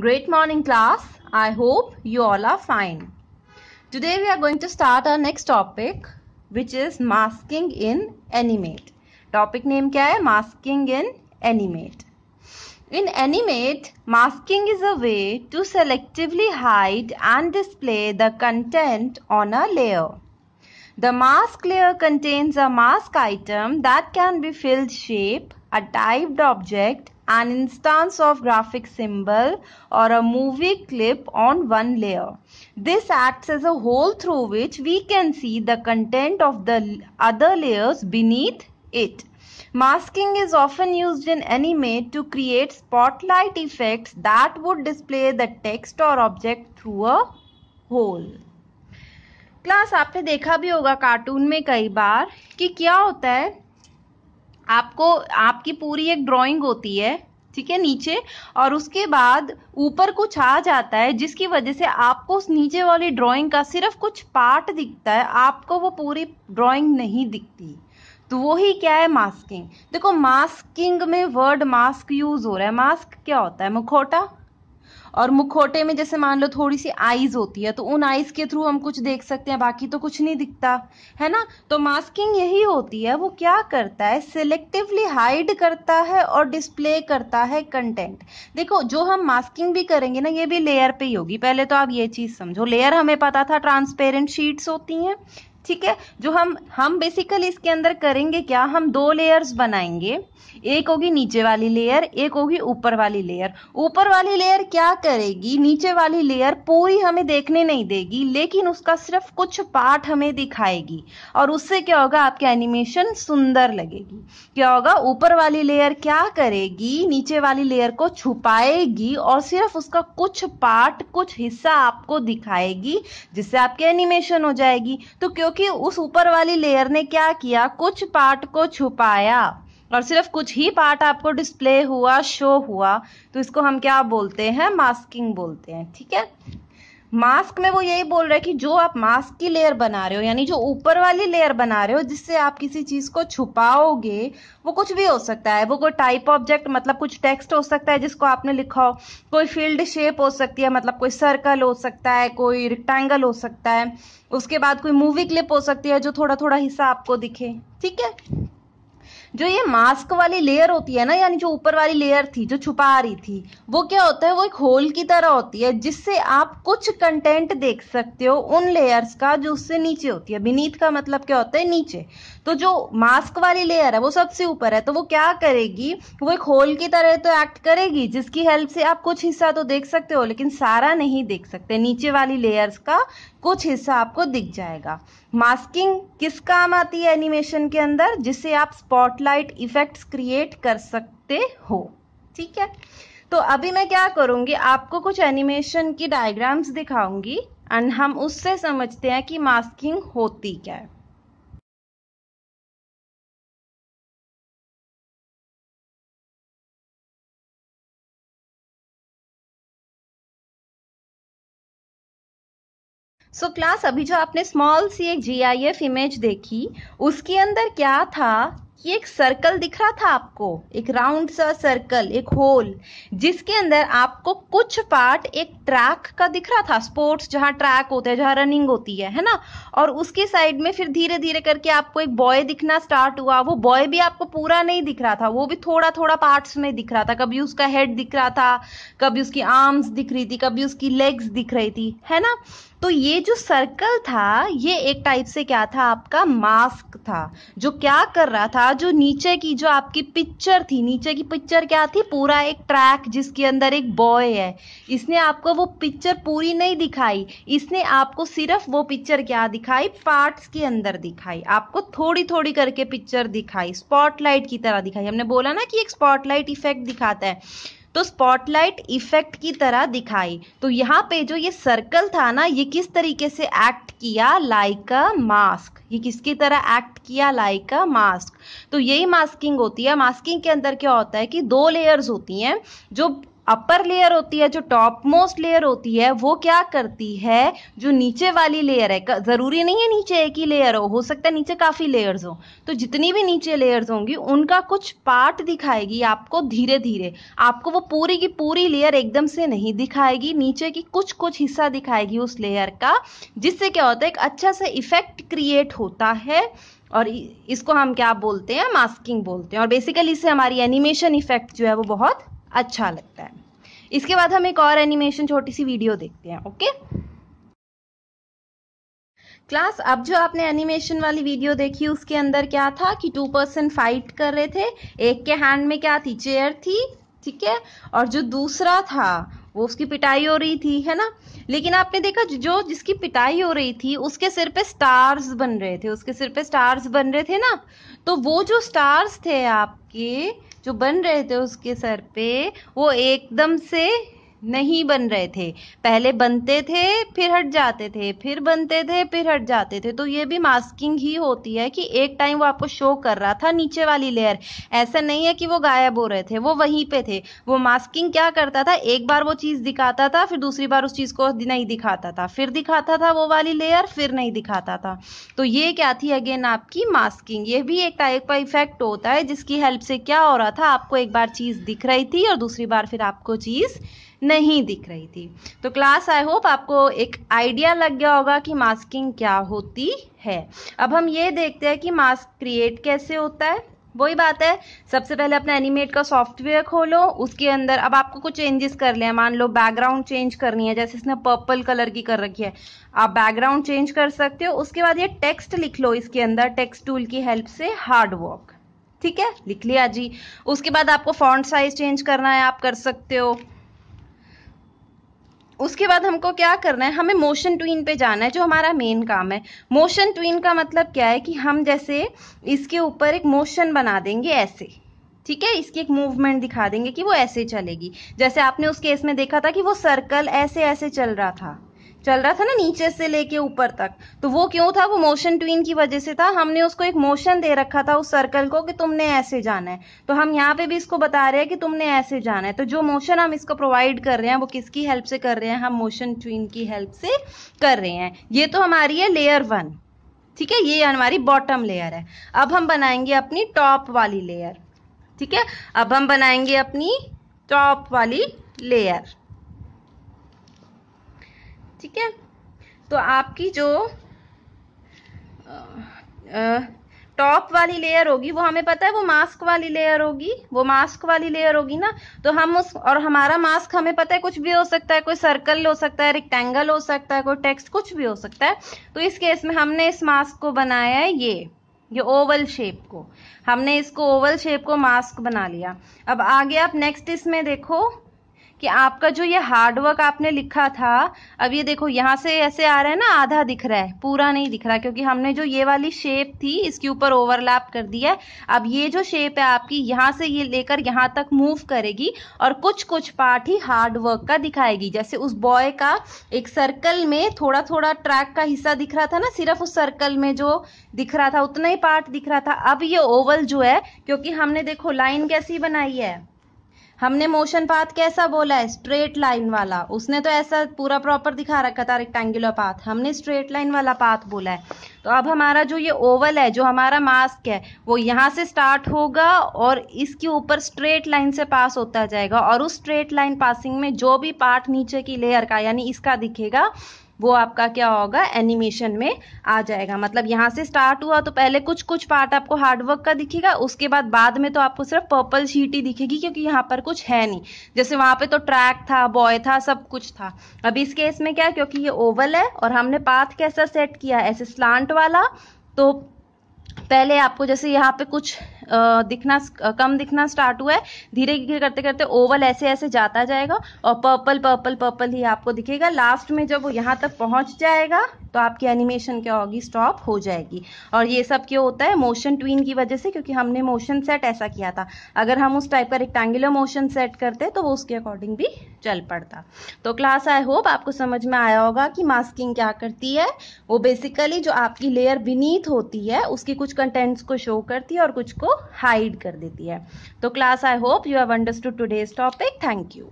Great morning class. I hope you all are fine. Today we are going to start our next topic which is masking in animate. Topic name kya hai? Masking in animate. In animate, masking is a way to selectively hide and display the content on a layer. The mask layer contains a mask item that can be filled shape, a typed object an instance of graphic symbol or a movie clip on one layer. This acts as a hole through which we can see the content of the other layers beneath it. Masking is often used in anime to create spotlight effects that would display the text or object through a hole. Class आपने देखा भी होगा cartoon में कई बार कि क्या होता है आपको आपकी पूरी एक ड्राइंग होती है ठीक है नीचे और उसके बाद ऊपर कुछ आ जाता है जिसकी वजह से आपको उस नीचे वाली ड्राइंग का सिर्फ कुछ पार्ट दिखता है आपको वो पूरी ड्राइंग नहीं दिखती तो वो ही क्या है मास्किंग देखो मास्किंग में वर्ड मास्क यूज हो रहा है मास्क क्या होता है मुखोटा और मुखोटे में जैसे मान लो थोड़ी सी आईज होती है तो उन आईज के थ्रू हम कुछ देख सकते हैं बाकी तो कुछ नहीं दिखता है ना तो मास्किंग यही होती है वो क्या करता है सिलेक्टिवली हाइड करता है और डिस्प्ले करता है कंटेंट देखो जो हम मास्किंग भी करेंगे ना ये भी लेयर पे ही होगी पहले तो आप ये चीज समझो लेयर हमें पता था ट्रांसपेरेंट शीट्स होती हैं ठीक है जो हम हम बेसिकली इसके अंदर करेंगे क्या हम दो लेयर्स बनाएंगे एक होगी नीचे वाली लेयर एक होगी ऊपर वाली लेयर ऊपर वाली लेयर क्या करेगी नीचे वाली लेयर पूरी हमें देखने नहीं देगी लेकिन उसका सिर्फ कुछ पार्ट हमें दिखाएगी और उससे क्या होगा आपके एनिमेशन सुंदर लगेगी क्या होगा ऊपर वाली लेयर क्या करेगी नीचे वाली लेयर को छुपाएगी और सिर्फ उसका कुछ पार्ट कुछ हिस्सा आपको दिखाएगी जिससे आपकी एनिमेशन हो जाएगी तो क्यों क्योंकि उस ऊपर वाली लेयर ने क्या किया कुछ पार्ट को छुपाया और सिर्फ कुछ ही पार्ट आपको डिस्प्ले हुआ शो हुआ तो इसको हम क्या बोलते हैं मास्किंग बोलते हैं ठीक है मास्क में वो यही बोल रहा है कि जो आप मास्क की लेयर बना रहे हो यानी जो ऊपर वाली लेयर बना रहे हो जिससे आप किसी चीज को छुपाओगे वो कुछ भी हो सकता है वो कोई टाइप ऑब्जेक्ट मतलब कुछ टेक्स्ट हो सकता है जिसको आपने लिखा हो कोई फील्ड शेप हो सकती है मतलब कोई सर्कल हो सकता है कोई रिक्टेंगल हो सकता है उसके बाद कोई मूवी क्लिप हो सकती है जो थोड़ा थोड़ा हिस्सा आपको दिखे ठीक है जो ये मास्क वाली लेयर होती है ना यानी जो ऊपर वाली लेयर थी जो छुपा रही थी वो क्या होता है वो एक होल की तरह होती है जिससे आप कुछ कंटेंट देख सकते हो उन लेयर्स का जो उससे नीचे होती है बिनीत का मतलब क्या होता है नीचे तो जो मास्क वाली लेयर है वो सबसे ऊपर है तो वो क्या करेगी वो एक होल की तरह तो एक्ट करेगी जिसकी हेल्प से आप कुछ हिस्सा तो देख सकते हो लेकिन सारा नहीं देख सकते नीचे वाली लेयर्स का कुछ हिस्सा आपको दिख जाएगा मास्किंग किस काम आती है एनिमेशन के अंदर जिससे आप स्पॉटलाइट इफेक्ट्स क्रिएट कर सकते हो ठीक है तो अभी मैं क्या करूंगी आपको कुछ एनिमेशन की डायग्राम्स दिखाऊंगी एंड हम उससे समझते हैं कि मास्किंग होती क्या है सो so, क्लास अभी जो आपने स्मॉल सी एक जीआईएफ इमेज देखी उसके अंदर क्या था कि एक सर्कल दिख रहा था आपको एक राउंड सा सर्कल एक होल जिसके अंदर आपको कुछ पार्ट एक ट्रैक का दिख रहा था स्पोर्ट्स जहाँ ट्रैक होते हैं जहाँ रनिंग होती है है ना और उसकी साइड में फिर धीरे धीरे करके आपको एक बॉय दिखना स्टार्ट हुआ वो बॉय भी आपको पूरा नहीं दिख रहा था वो भी थोड़ा थोड़ा पार्ट्स में दिख रहा था कभी उसका हेड दिख रहा था कभी उसकी आर्म्स दिख रही थी कभी उसकी लेग्स दिख रही थी है ना तो ये जो सर्कल था ये एक टाइप से क्या था आपका मास्क था जो क्या कर रहा था जो नीचे की जो आपकी पिक्चर थी नीचे की पिक्चर क्या थी पूरा एक ट्रैक जिसके अंदर एक बॉय है इसने आपको वो पिक्चर पूरी नहीं दिखाई इसने आपको सिर्फ वो पिक्चर क्या दिखाई दिखाई पार्ट्स के अंदर दिखाई आपको थोड़ी थोड़ी करके पिक्चर दिखाई स्पॉटलाइट की तरह दिखाई हमने बोला ना कि एक स्पॉटलाइट इफेक्ट दिखाता है तो स्पॉटलाइट इफेक्ट की तरह दिखाई तो यहाँ पे जो ये सर्कल था ना ये किस तरीके से एक्ट किया लाइक अ मास्क ये किसकी तरह एक्ट किया लाइक अ मास्क तो यही मास्किंग होती है मास्किंग के अंदर क्या होता है कि दो लेयर्स होती हैं जो अपर लेयर होती है जो टॉप मोस्ट लेयर होती है वो क्या करती है जो नीचे वाली लेयर है ज़रूरी नहीं है नीचे एक ही लेयर हो हो सकता है नीचे काफ़ी लेयर्स हो तो जितनी भी नीचे लेयर्स होंगी उनका कुछ पार्ट दिखाएगी आपको धीरे धीरे आपको वो पूरी की पूरी लेयर एकदम से नहीं दिखाएगी नीचे की कुछ कुछ हिस्सा दिखाएगी उस लेयर का जिससे क्या होता है एक अच्छा सा इफेक्ट क्रिएट होता है और इसको हम क्या बोलते हैं मास्किंग बोलते हैं और बेसिकली इससे हमारी एनिमेशन इफेक्ट जो है वो बहुत अच्छा लगता है इसके बाद हम एक और एनिमेशन छोटी सी वीडियो देखते हैं ओके क्लास अब जो आपने एनिमेशन वाली वीडियो देखी उसके अंदर क्या था कि टू पर्सन फाइट कर रहे थे एक के हैंड में क्या थी चेयर थी ठीक है और जो दूसरा था वो उसकी पिटाई हो रही थी है ना लेकिन आपने देखा जो जिसकी पिटाई हो रही थी उसके सिर पे स्टार्स बन रहे थे उसके सिर पे स्टार्स बन रहे थे ना तो वो जो स्टार्स थे आपके जो बन रहे थे उसके सर पे वो एकदम से नहीं बन रहे थे पहले बनते थे फिर हट जाते थे फिर बनते थे फिर हट जाते थे तो ये भी मास्किंग ही होती है कि एक टाइम वो आपको शो कर रहा था नीचे वाली लेयर ऐसा नहीं है कि वो गायब हो रहे थे वो वहीं पे थे वो मास्किंग क्या करता था एक बार वो चीज़ दिखाता था फिर दूसरी बार उस चीज़ को नहीं दिखाता था फिर दिखाता था वो वाली लेयर फिर नहीं दिखाता था तो ये क्या थी अगेन आपकी मास्किंग ये भी एक टाइप का इफेक्ट होता है जिसकी हेल्प से क्या हो रहा था आपको एक बार चीज़ दिख रही थी और दूसरी बार फिर आपको चीज़ नहीं दिख रही थी तो क्लास आई होप आपको एक आइडिया लग गया होगा कि मास्किंग क्या होती है अब हम ये देखते हैं कि मास्क क्रिएट कैसे होता है वही बात है सबसे पहले अपना एनिमेट का सॉफ्टवेयर खोलो उसके अंदर अब आपको कुछ चेंजेस कर ले मान लो बैकग्राउंड चेंज करनी है जैसे इसने पर्पल कलर की कर रखी है आप बैकग्राउंड चेंज कर सकते हो उसके बाद ये टेक्स्ट लिख लो इसके अंदर टेक्स्ट टूल की हेल्प से हार्ड वर्क ठीक है लिख लिया जी उसके बाद आपको फॉन्ट साइज चेंज करना है आप कर सकते हो उसके बाद हमको क्या करना है हमें मोशन ट्वीन पे जाना है जो हमारा मेन काम है मोशन ट्वीन का मतलब क्या है कि हम जैसे इसके ऊपर एक मोशन बना देंगे ऐसे ठीक है इसकी एक मूवमेंट दिखा देंगे कि वो ऐसे चलेगी जैसे आपने उस केस में देखा था कि वो सर्कल ऐसे ऐसे चल रहा था चल रहा था ना नीचे से लेके ऊपर तक तो वो क्यों था वो मोशन ट्वीन की वजह से था हमने उसको एक मोशन दे रखा था उस सर्कल को कि तुमने ऐसे जाना है तो हम यहाँ पे भी इसको बता रहे हैं कि तुमने ऐसे जाना है तो जो मोशन हम इसको प्रोवाइड कर रहे हैं वो किसकी हेल्प से कर रहे हैं हम मोशन ट्वीन की हेल्प से कर रहे हैं ये तो हमारी है लेयर वन ठीक है ये हमारी बॉटम लेयर है अब हम बनाएंगे अपनी टॉप वाली लेयर ठीक है अब हम बनाएंगे अपनी टॉप वाली लेयर ठीक है तो आपकी जो टॉप वाली लेयर होगी वो हमें पता है वो मास्क वाली लेयर होगी वो मास्क वाली लेयर होगी ना तो हम उस और हमारा मास्क हमें पता है कुछ भी हो सकता है कोई सर्कल हो सकता है रेक्टेंगल हो सकता है कोई टेक्स्ट कुछ भी हो सकता है तो इस केस में हमने इस मास्क को बनाया है ये ये ओवल शेप को हमने इसको ओवल शेप को मास्क बना लिया अब आगे आप नेक्स्ट इसमें देखो कि आपका जो ये हार्डवर्क आपने लिखा था अब ये देखो यहाँ से ऐसे आ रहा है ना आधा दिख रहा है पूरा नहीं दिख रहा क्योंकि हमने जो ये वाली शेप थी इसके ऊपर ओवरलैप कर दिया है अब ये जो शेप है आपकी यहाँ से ये लेकर यहाँ तक मूव करेगी और कुछ कुछ पार्ट ही हार्डवर्क का दिखाएगी जैसे उस बॉय का एक सर्कल में थोड़ा थोड़ा ट्रैक का हिस्सा दिख रहा था ना सिर्फ उस सर्कल में जो दिख रहा था उतना ही पार्ट दिख रहा था अब ये ओवल जो है क्योंकि हमने देखो लाइन कैसी बनाई है हमने मोशन पाथ कैसा बोला है स्ट्रेट लाइन वाला उसने तो ऐसा पूरा प्रॉपर दिखा रखा था रेक्टेंगुलर पाथ हमने स्ट्रेट लाइन वाला पाथ बोला है तो अब हमारा जो ये ओवल है जो हमारा मास्क है वो यहाँ से स्टार्ट होगा और इसके ऊपर स्ट्रेट लाइन से पास होता जाएगा और उस स्ट्रेट लाइन पासिंग में जो भी पार्ट नीचे की लेयर का यानी इसका दिखेगा वो आपका क्या होगा एनिमेशन में आ जाएगा मतलब यहाँ से स्टार्ट हुआ तो पहले कुछ कुछ पार्ट आपको हार्डवर्क का दिखेगा उसके बाद बाद में तो आपको सिर्फ पर्पल शीट ही दिखेगी क्योंकि यहाँ पर कुछ है नहीं जैसे वहाँ पे तो ट्रैक था बॉय था सब कुछ था अब इस केस में क्या क्योंकि ये ओवल है और हमने पाथ कैसा सेट किया ऐसे स्लांट वाला तो पहले आपको जैसे यहाँ पे कुछ दिखना कम दिखना स्टार्ट हुआ है धीरे धीरे करते करते ओवल ऐसे ऐसे जाता जाएगा और पर्पल पर्पल पर्पल ही आपको दिखेगा लास्ट में जब वो यहाँ तक पहुँच जाएगा तो आपकी एनिमेशन क्या होगी स्टॉप हो जाएगी और ये सब क्यों होता है मोशन ट्वीन की वजह से क्योंकि हमने मोशन सेट ऐसा किया था अगर हम उस टाइप का रेक्टेंगुलर मोशन सेट करते तो वो उसके अकॉर्डिंग भी चल पड़ता तो क्लास आई होप आपको समझ में आया होगा कि मास्किंग क्या करती है वो बेसिकली जो आपकी लेयर विनीत होती है उसकी कुछ कंटेंट्स को शो करती है और कुछ को हाइड कर देती है तो class I hope you have understood today's topic thank you